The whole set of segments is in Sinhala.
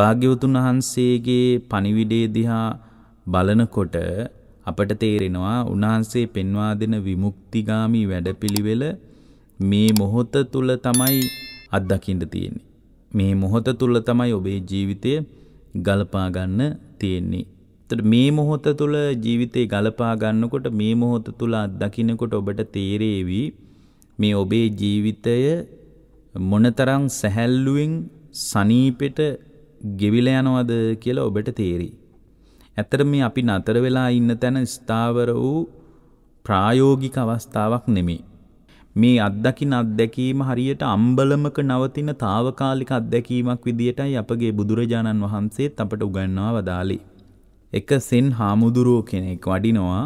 භාග්‍යවතුන් වහන්සේගේ පණිවිඩේ දිහා බලනකොට අපට තේරෙනවා උන්වහන්සේ පෙන්වා දෙන විමුක්තිගාමි වැඩපිළිවෙල මේ මොහොත තුල තමයි අත්දකින්න තියෙන්නේ. මේ මොහොත තුල තමයි ඔබේ ජීවිතය ගලපා ගන්න තියෙන්නේ. එතකොට මේ මොහොත තුල ජීවිතේ ගලපා ගන්නකොට මේ මොහොත තුල අත්දකින්නකොට ඔබට තේරේවි මේ ඔබේ ජීවිතය මොනතරම් සැහැල්ලුවෙන් සනීපෙට ගෙවිල යනවද කියලා ඔබට තේරෙයි. ඇත්තට මේ අපි නතර වෙලා ඉන්න තැන ස්ථාවර වූ ප්‍රායෝගික අවස්ථාවක් නෙමෙයි. මේ අත්දකින් අත්දැකීම හරියට අම්බලමක නවතින తాවකාලික අත්දැකීමක් විදියටයි අපගේ බුදුරජාණන් වහන්සේත් අපට උගන්වා වදාළේ. එක සෙන් හාමුදුරුව කෙනෙක් වඩිනවා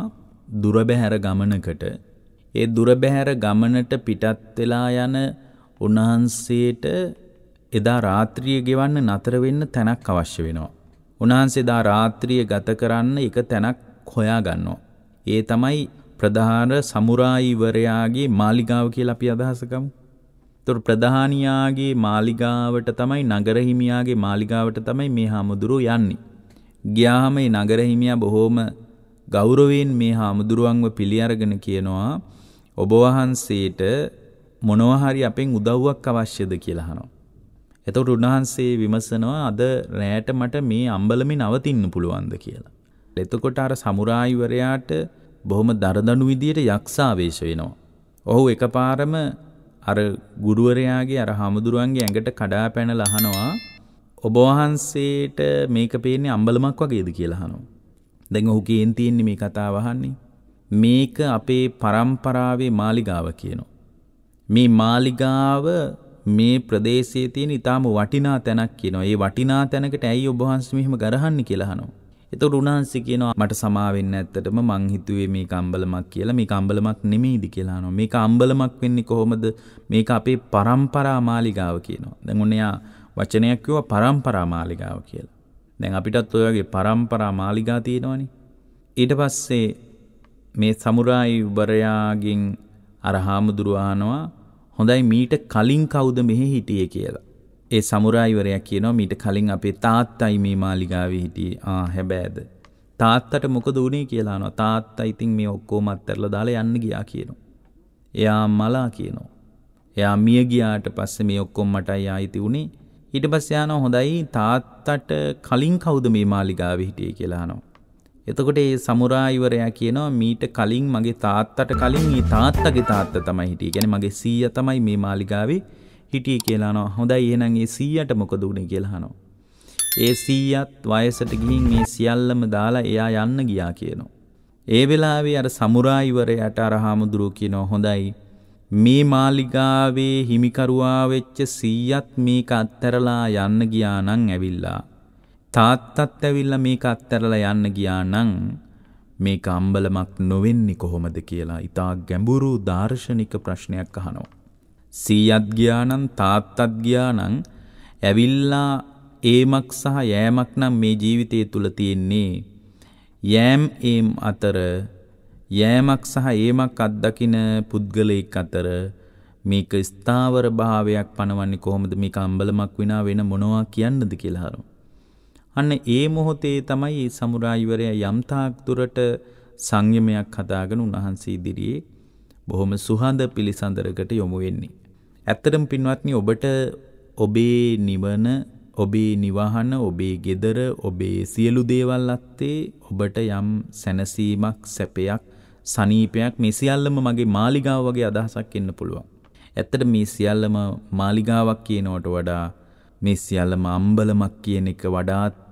දුර බැහැර ගමනකට. ඒ දුර බැහැර ගමනට පිටත් වෙලා යන උන්වහන්සේට එදා රාත්‍රිය ගෙවන්න නතර වෙන්න තැනක් අවශ්‍ය වෙනවා. උන්වහන්සේ එදා රාත්‍රිය ගත කරන්න එක තැනක් හොයා ගන්නවා. ඒ තමයි ප්‍රධාන සමුරායිවරයාගේ මාලිගාව කියලා අපි අදහස ගමු. ඒතර ප්‍රධානියාගේ මාලිගාවට තමයි නගර හිමියාගේ මාලිගාවට තමයි මේ හාමුදුරුවෝ යන්නේ. ගියාම මේ නගර හිමියා බොහොම ගෞරවයෙන් මේ හාමුදුරුවන්ව පිළි අරගෙන කියනවා ඔබ වහන්සේට මොනවා හරි අපෙන් උදව්වක් අවශ්‍යද කියලා අහනවා. එතකොට උන්වහන්සේ විමසනවා අද රැයට මට මේ අම්බලමින් නවතින්න පුළුවන්ද කියලා. එතකොට අර සමුරායිවරයාට බොහොම දරදනු විදියට යක්ෂාවේශ වෙනවා. ඔහු එකපාරම අර ගුරුවරයාගේ අර හාමුදුරුවන්ගේ ඇඟට කඩා පැන ලහනවා ඔබ වහන්සේට මේක පේන්නේ අම්බලමක් වගේද කියලා අහනවා. දැන් ඔහු කියෙන් තියෙන්නේ මේ කතාව අහන්නේ. මේක අපේ පරම්පරාවේ මාලිගාව කියනවා. මේ මාලිගාව මේ ප්‍රදේශයේ තියෙන ඊටාම වටිනා තැනක් කියනවා. ඒ වටිනා තැනකට ඇයි ඔබ වහන්සේ මෙහෙම ගරහන්නේ කියලා අහනවා. එතකොට උන්වහන්සේ කියනවා මට සමා වෙන්න ඇත්තටම මං හිතුවේ මේක අම්බලමක් කියලා. මේක අම්බලමක් නෙමෙයිද කියලා අහනවා. මේක අම්බලමක් වෙන්නේ කොහොමද? මේක අපේ પરම්පරා මාලිගාව කියනවා. දැන් ඔන්න යා වචනයක් කිව්වා પરම්පරා මාලිගාව කියලා. දැන් අපිටත් ඔය වගේ પરම්පරා මාලිගා තියෙනවනේ. ඊට පස්සේ මේ සමුරායි වරයාගෙන් අර හාමුදුරුව අහනවා හොඳයි මීට කලින් කවුද මෙහෙ හිටියේ කියලා. ඒ සමුරායිවරයා කියනවා මීට කලින් අපේ තාත්තයි මේ මාලිගාවේ හිටියේ. ආ හැබෑද. තාත්තට මොකද වුනේ කියලා අහනවා. තාත්තා ඉතින් මේ ඔක්කොම අත්හැරලා දාලා යන්න ගියා කියනවා. එයා මලා කියනවා. එයා මිය ගියාට පස්සේ මේ ඔක්කොම මටයි ආйти උනේ. ඊට පස්සේ ආනවා හොඳයි තාත්තට කලින් කවුද මේ මාලිගාවේ හිටියේ කියලා අහනවා. එතකොට ඒ සමුරායිවරයා කියනවා මීට කලින් මගේ තාත්තට කලින් ඒ තාත්තගේ තාත්ත තමයි හිටියේ. කියන්නේ මගේ සීයා තමයි මේ මාලිගාවේ හිටියේ කියලා අහනවා. හොඳයි එහෙනම් ඒ සීයාට මොකද උනේ කියලා අහනවා. ඒ සීයාත් වයසට ගිහින් මේ සියල්ලම දාලා එයා යන්න ගියා කියනවා. ඒ වෙලාවේ අර සමුරායිවරයාට අර හාමුදුරුවෝ කියනවා හොඳයි මේ මාලිගාවේ හිමිකරුවා වෙච්ච සීයාත් මේක අත්හැරලා යන්න ගියා නම් ඇවිල්ලා තාත්තත් ඇවිල්ලා මේක අත්තරලා යන්න ගියා නම් මේක අම්බලමක් නොවෙන්නේ කොහොමද කියලා ඉතා ගැඹුරු දාර්ශනික ප්‍රශ්නයක් අහනවා. සීයත් ගියා නම් තාත්තත් ගියා නම් ඇවිල්ලා ඒමක් සහ යෑමක් නම් මේ ජීවිතය තුළ තියෙන්නේ යෑම් ඒම් අතර යෑමක් සහ ඒමක් අත්දකින පුද්ගලයෙක් අතර මේක ස්ථාවර භාවයක් පනවන්නේ කොහොමද මේක අම්බලමක් විනා වෙන මොනවා කියන්නද කියලා හරනවා. අන්න ඒ මොහොතේ තමයි ඒ සමුරායිවරය යම්තාක් දුරට සංයමයක් හදාගෙන උන්වහන්සේ ඉදිරියේ බොහොම සුහඳ පිළිසඳරකට යොමු වෙන්නේ. ඇත්තටම පින්වත්නි ඔබට ඔබේ නිවන, ඔබේ නිවහන, ඔබේ gedara, ඔබේ සියලු දේවල් අත්තේ ඔබට යම් සැනසීමක්, සැපයක්, සනීපයක් මේ සියල්ලම මගේ මාලිගාව වගේ අදහසක් එන්න පුළුවන්. ඇත්තට මේ සියල්ලම මාලිගාවක් කියනවට වඩා මේ සියල්ලම අම්බලමක් කියන එක වඩාත්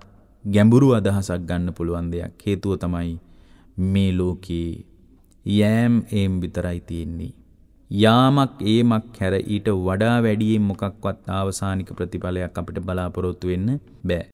ගැඹුරු අදහසක් ගන්න පුළුවන් දෙයක් හේතුව තමයි මේ ලෝකයේ යෑම් ඒම් විතරයි තියෙන්නේ. යාමක් ඒමක් හැර ඊට වඩා වැඩියෙන් මොකක්වත් ආවසානික ප්‍රතිඵලයක් අපිට බලාපොරොත්තු වෙන්න බෑ.